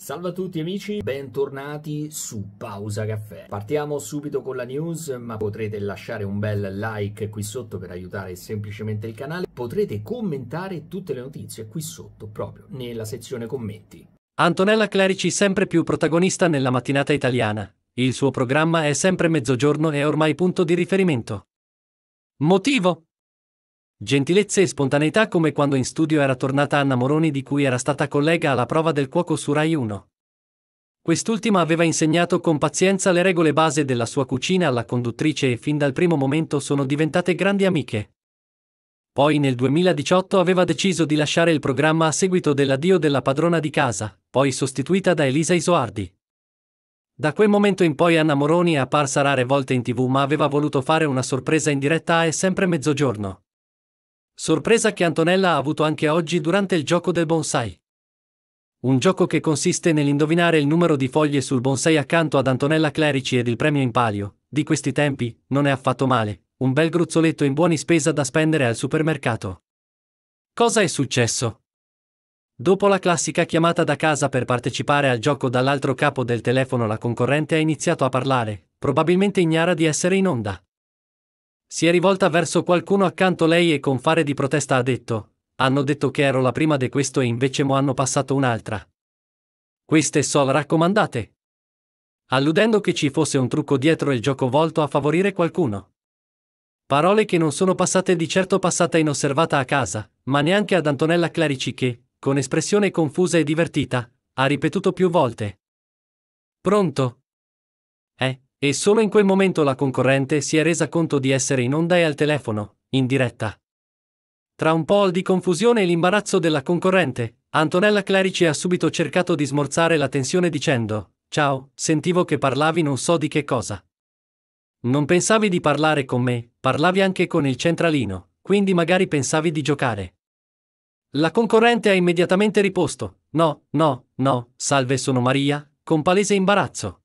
Salve a tutti amici, bentornati su Pausa Caffè. Partiamo subito con la news, ma potrete lasciare un bel like qui sotto per aiutare semplicemente il canale. Potrete commentare tutte le notizie qui sotto, proprio nella sezione commenti. Antonella Clerici sempre più protagonista nella mattinata italiana. Il suo programma è sempre mezzogiorno e ormai punto di riferimento. Motivo? Gentilezze e spontaneità come quando in studio era tornata Anna Moroni di cui era stata collega alla prova del cuoco su Rai 1. Quest'ultima aveva insegnato con pazienza le regole base della sua cucina alla conduttrice e fin dal primo momento sono diventate grandi amiche. Poi nel 2018 aveva deciso di lasciare il programma a seguito dell'addio della padrona di casa, poi sostituita da Elisa Isoardi. Da quel momento in poi Anna Moroni è apparsa rare volte in tv ma aveva voluto fare una sorpresa in diretta a sempre mezzogiorno. Sorpresa che Antonella ha avuto anche oggi durante il gioco del bonsai. Un gioco che consiste nell'indovinare il numero di foglie sul bonsai accanto ad Antonella Clerici ed il premio in palio, di questi tempi, non è affatto male, un bel gruzzoletto in buoni spesa da spendere al supermercato. Cosa è successo? Dopo la classica chiamata da casa per partecipare al gioco dall'altro capo del telefono la concorrente ha iniziato a parlare, probabilmente ignara di essere in onda. Si è rivolta verso qualcuno accanto lei e con fare di protesta ha detto, hanno detto che ero la prima di questo e invece mo hanno passato un'altra. Queste sol raccomandate. Alludendo che ci fosse un trucco dietro il gioco volto a favorire qualcuno. Parole che non sono passate di certo passata inosservata a casa, ma neanche ad Antonella Clarici che, con espressione confusa e divertita, ha ripetuto più volte. Pronto? Eh, e solo in quel momento la concorrente si è resa conto di essere in onda e al telefono, in diretta. Tra un po' di confusione e l'imbarazzo della concorrente, Antonella Clarici ha subito cercato di smorzare la tensione dicendo: Ciao, sentivo che parlavi non so di che cosa. Non pensavi di parlare con me, parlavi anche con il centralino, quindi magari pensavi di giocare. La concorrente ha immediatamente riposto: No, no, no, salve sono Maria, con palese imbarazzo.